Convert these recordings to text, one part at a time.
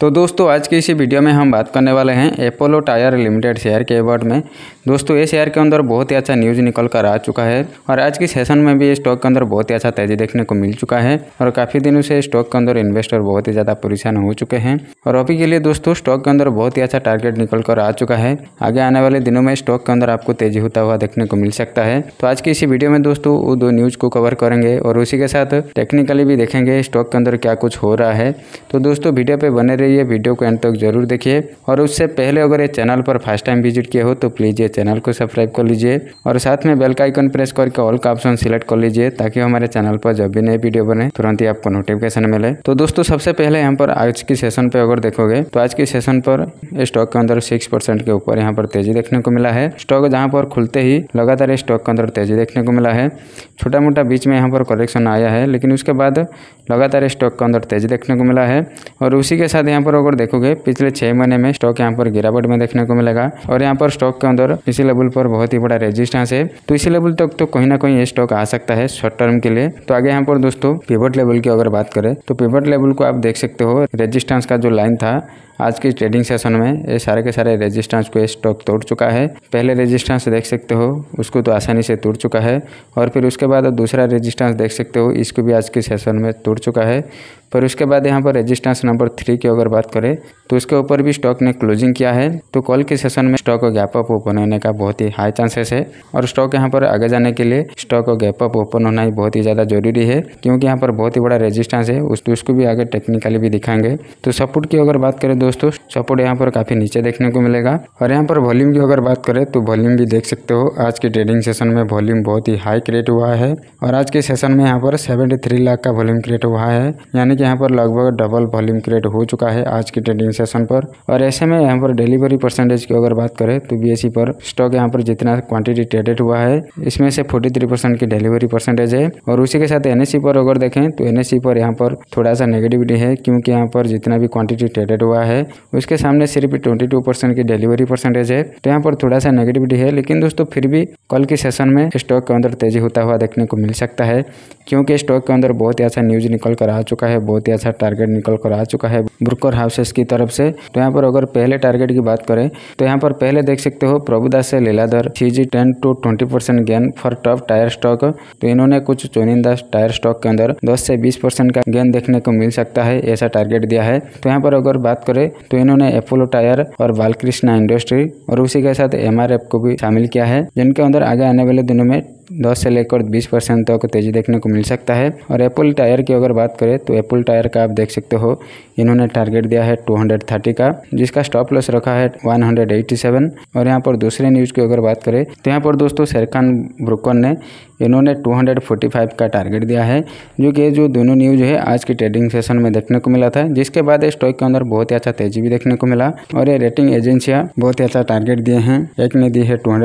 तो दोस्तों आज के इसी वीडियो में हम बात करने वाले हैं अपोलो टायर लिमिटेड शेयर के अवार्ड में दोस्तों ये शेयर के अंदर बहुत ही अच्छा न्यूज़ निकल कर आ चुका है और आज के सेशन में भी स्टॉक के अंदर बहुत ही अच्छा तेजी देखने को मिल चुका है और काफ़ी दिनों से स्टॉक के अंदर इन्वेस्टर बहुत ही ज़्यादा परेशान हो चुके हैं और अभी के लिए दोस्तों स्टॉक के अंदर बहुत ही अच्छा टारगेट निकल कर आ चुका है आगे आने वाले दिनों में स्टॉक के अंदर आपको तेजी होता हुआ देखने को मिल सकता है तो आज की इसी वीडियो में दोस्तों वो दो न्यूज़ को कवर करेंगे और उसी के साथ टेक्निकली भी देखेंगे स्टॉक के अंदर क्या कुछ हो रहा है तो दोस्तों वीडियो पर बने रहिए वीडियो को अंत तक तो जरूर देखिए और उससे पहले अगर ये चैनल पर फर्स्ट टाइम विजिट किए हो तो प्लीज़ ये चैनल को सब्सक्राइब कर लीजिए और साथ में बेल का आइकन प्रेस करके ऑल का ऑप्शन सिलेक्ट कर लीजिए ताकि हमारे चैनल पर जब भी नए वीडियो बने तुरंत ही आपको नोटिफिकेशन मिले तो दोस्तों सबसे पहले यहाँ पर आज की सेशन पर अगर देखोगे तो आज के सेशन पर स्टॉक के अंदर सिक्स के ऊपर यहाँ पर तेजी देखने को मिला है स्टॉक जहाँ पर खुलते ही लगातार स्टॉक के अंदर तेजी देखने को मिला है छोटा मोटा बीच में यहाँ पर करेक्शन आया है लेकिन उसके बाद लगातार स्टॉक के अंदर तेजी देखने को मिला है और उसी के साथ यहाँ पर अगर देखोगे पिछले छह महीने में स्टॉक यहाँ पर गिरावट में देखने को मिलेगा और यहाँ पर स्टॉक के अंदर इसी लेवल पर बहुत ही बड़ा रेजिस्टेंस है तो इसी लेवल तक तो कहीं ना कहीं ये स्टॉक आ सकता है शॉर्ट टर्म के लिए तो आगे यहाँ पर दोस्तों पिवट लेवल की अगर बात करें तो पिवट लेवल को आप देख सकते हो रेजिस्टेंस का जो लाइन था आज के ट्रेडिंग सेशन में ये सारे के सारे रेजिस्टेंस को ये स्टॉक तोड़ चुका है पहले रेजिस्टेंस देख सकते हो उसको तो आसानी से तोड़ चुका है और फिर उसके बाद दूसरा रेजिस्टेंस देख सकते हो इसको भी आज के सेशन में तोड़ चुका है पर उसके बाद यहाँ पर रेजिस्टेंस नंबर थ्री की अगर बात करें तो उसके ऊपर भी स्टॉक ने क्लोजिंग किया है तो कॉल के सेशन में स्टॉक और गैप अप ओपन होने का बहुत ही हाई चांसेस है और स्टॉक यहाँ पर आगे जाने के लिए स्टॉक और गैप अप ओपन होना ही बहुत ही ज़्यादा जरूरी है क्योंकि यहाँ पर बहुत ही बड़ा रेजिस्टेंस है उसको भी आगे टेक्निकली भी दिखाएंगे तो सपोर्ट की अगर बात करें दोस्तों सपोर्ट यहाँ पर काफ़ी नीचे देखने को मिलेगा और यहाँ पर वॉल्यूम की अगर बात करें तो वॉल्यूम भी देख सकते हो आज के ट्रेडिंग सेशन में वॉल्यूम बहुत ही हाई क्रिएट हुआ है और आज के सेशन में यहाँ पर सेवेंटी लाख का वॉल्यूम क्रिएट हुआ है यानी कि यहाँ पर लगभग डबल वॉल्यूम क्रिएट हो चुका है आज के ट्रेडिंग सेशन पर और ऐसे में यहाँ पर डिलीवरी परसेंटेज की अगर बात करें तो बी e पर स्टॉक यहाँ पर जितना क्वांटिटी ट्रेडेड हुआ है इसमें से 43 परसेंट की डिलीवरी परसेंटेज है और उसी के साथ एनएससी e पर अगर देखें तो एनएससी e पर यहाँ पर थोड़ा सा नेगेटिविटी है क्योंकि यहाँ पर जितना भी क्वांटिटी ट्रेडेड हुआ है है उसके सामने सिर्फ ट्वेंटी टू परसेंट की डिलीवरी परसेंटेज है तो यहाँ पर थोड़ा सा नेगेटिविटी है लेकिन दोस्तों फिर भी कल के सेशन में स्टॉक के अंदर तेजी होता हुआ देखने को मिल सकता है क्योंकि स्टॉक के अंदर बहुत ही अच्छा न्यूज निकल कर आ चुका है बहुत ही अच्छा टारगेट निकल कर आ चुका है ब्रोकर हाउसेस की तरफ से तो यहाँ पर अगर पहले टारगेट की बात करें तो यहाँ पर पहले देख सकते हो प्रभुदास से Lilladher sees ten to twenty percent gain for top tier stock तो इन्होंने कुछ चुनिंदा टायर स्टॉक के अंदर दस से बीस परसेंट का गेन देखने को मिल सकता है ऐसा टारगेट दिया है तो यहाँ पर अगर बात करें तो इन्होंने अपोलो टायर और बालकृष्णा इंडस्ट्री और उसी के साथ एम को भी शामिल किया है जिनके अंदर आगे आने वाले दिनों में 10 से लेकर 20 परसेंट तक तेज़ी देखने को मिल सकता है और एप्पल टायर की अगर बात करें तो एप्पल टायर का आप देख सकते हो इन्होंने टारगेट दिया है 230 का जिसका स्टॉप लॉस रखा है 187 और यहाँ पर दूसरे न्यूज़ की अगर बात करें तो यहाँ पर दोस्तों शेरखान ब्रुकन ने इन्होंने फाइव का टारगेट दिया है जो कि जो दोनों न्यूज है आज के ट्रेडिंग सेशन में देखने को मिला था जिसके बाद स्टॉक के अंदर बहुत ही अच्छा तेजी भी देखने को मिला और ये रेटिंग एजेंसियाँ बहुत ही अच्छा टारगेट दिए हैं एक ने दी है टू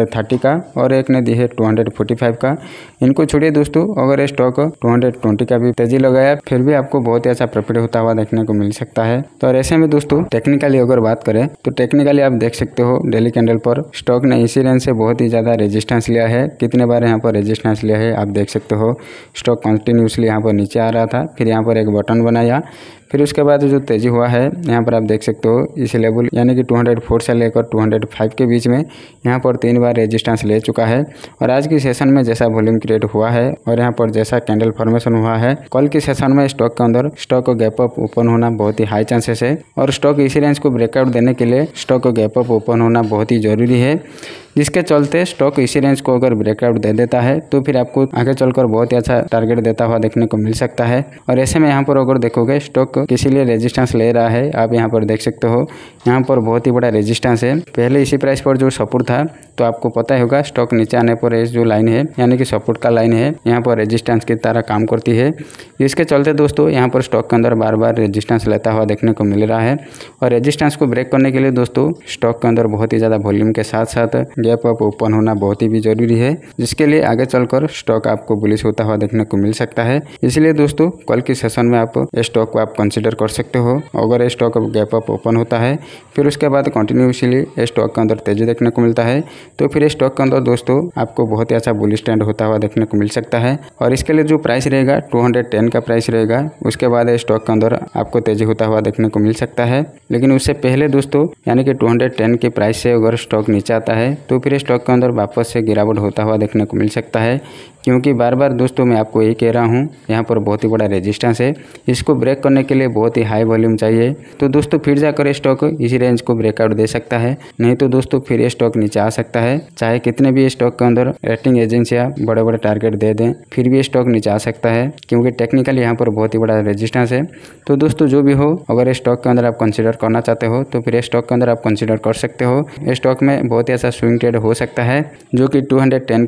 का और एक ने दी है टू फाइव का इनको छोड़िए दोस्तों अगर स्टॉक टू हंड्रेड का भी तेजी लगाया फिर भी आपको बहुत ही अच्छा प्रॉफिट होता हुआ देखने को मिल सकता है तो और ऐसे में दोस्तों टेक्निकली अगर बात करें तो टेक्निकली आप देख सकते हो डेली कैंडल पर स्टॉक ने इसी रेंज से बहुत ही ज़्यादा रेजिस्टेंस लिया है कितने बार यहाँ पर रेजिस्टेंस लिया है आप देख सकते हो स्टॉक कंटिन्यूसली यहाँ पर नीचे आ रहा था फिर यहाँ पर एक बटन बनाया फिर उसके बाद जो तेजी हुआ है यहाँ पर आप देख सकते हो इस लेवल यानी कि 204 से लेकर 205 के बीच में यहाँ पर तीन बार रेजिस्टेंस ले चुका है और आज की सेशन में जैसा वॉल्यूम क्रिएट हुआ है और यहाँ पर जैसा कैंडल फॉर्मेशन हुआ है कल की सेशन में स्टॉक के अंदर स्टॉक को गैप अप ओपन होना बहुत ही हाई चांसेस है और स्टॉक इसी रेंज को ब्रेकआउट देने के लिए स्टॉक को गैप अप ओपन होना बहुत ही जरूरी है जिसके चलते स्टॉक इसी रेंज को अगर ब्रेकआउट दे देता है तो फिर आपको आगे चलकर बहुत ही अच्छा टारगेट देता हुआ देखने को मिल सकता है और ऐसे में यहाँ पर अगर देखोगे स्टॉक किसी लिए रेजिस्टेंस ले रहा है आप यहाँ पर देख सकते हो यहाँ पर बहुत ही बड़ा रेजिस्टेंस है पहले इसी प्राइस पर जो सपोर्ट था तो आपको पता ही होगा स्टॉक नीचे आने पर ये जो लाइन है यानी कि सपोर्ट का लाइन है यहाँ पर रेजिस्टेंस की तरह काम करती है इसके चलते दोस्तों यहाँ पर स्टॉक के अंदर बार बार रेजिस्टेंस लेता हुआ देखने को मिल रहा है और रेजिस्टेंस को ब्रेक करने के लिए दोस्तों स्टॉक के अंदर बहुत ही ज़्यादा वॉल्यूम के साथ साथ गैप अप ओपन होना बहुत ही भी जरूरी है जिसके लिए आगे चलकर स्टॉक आपको बुलिश होता हुआ देखने को मिल सकता है इसलिए दोस्तों कल के सेशन में आप स्टॉक को आप कंसिडर कर सकते हो अगर स्टॉक गैप अप ओपन होता है फिर उसके बाद कंटिन्यूसली स्टॉक के अंदर तेजी देखने को मिलता है तो फिर स्टॉक के अंदर दोस्तों आपको बहुत ही अच्छा बुल स्टैंड होता हुआ देखने को मिल सकता है और इसके लिए जो प्राइस रहेगा 210 का प्राइस रहेगा उसके बाद स्टॉक के अंदर आपको तेजी होता हुआ देखने को मिल सकता है लेकिन उससे पहले दोस्तों यानी कि 210 के प्राइस से अगर स्टॉक नीचे आता है तो फिर स्टॉक के अंदर वापस से गिरावट होता हुआ देखने को मिल सकता है क्योंकि बार बार दोस्तों मैं आपको यही कह रहा हूँ यहाँ पर बहुत ही बड़ा रेजिस्टेंस है इसको ब्रेक करने के लिए बहुत ही हाई वॉल्यूम चाहिए तो दोस्तों फिर जाकर स्टॉक इसी रेंज को ब्रेकआउट दे सकता है नहीं तो दोस्तों फिर ये स्टॉक नीचे आ सकता है चाहे कितने भी स्टॉक के अंदर रेटिंग एजेंसियाँ बड़े बड़े टारगेट दे दें फिर भी स्टॉक नीचे आ सकता है क्योंकि टेक्निकल यहाँ पर बहुत ही बड़ा रेजिस्टेंस है तो दोस्तों जो भी हो अगर स्टॉक के अंदर आप कंसिडर करना चाहते हो तो फिर स्टॉक के अंदर आप कंसिडर कर सकते हो स्टॉक में बहुत ही ऐसा स्विंग ट्रेड हो सकता है जो कि टू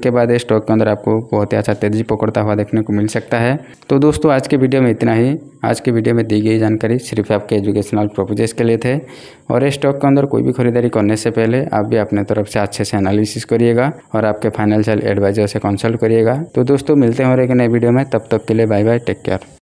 के बाद स्टॉक के अंदर आपको बहुत ही अच्छा तेजी पकड़ता हुआ देखने को मिल सकता है तो दोस्तों आज के वीडियो में इतना ही आज के वीडियो में दी गई जानकारी सिर्फ आपके एजुकेशनल प्रोपोजेस के लिए थे और इस स्टॉक के अंदर कोई भी खरीदारी करने से पहले आप भी अपने तरफ से अच्छे से एनालिसिस करिएगा और आपके फाइनेंशियल एडवाइजर से कंसल्ट करिएगा तो दोस्तों मिलते हैं और एक नए वीडियो में तब तक के लिए बाय बाय टेक केयर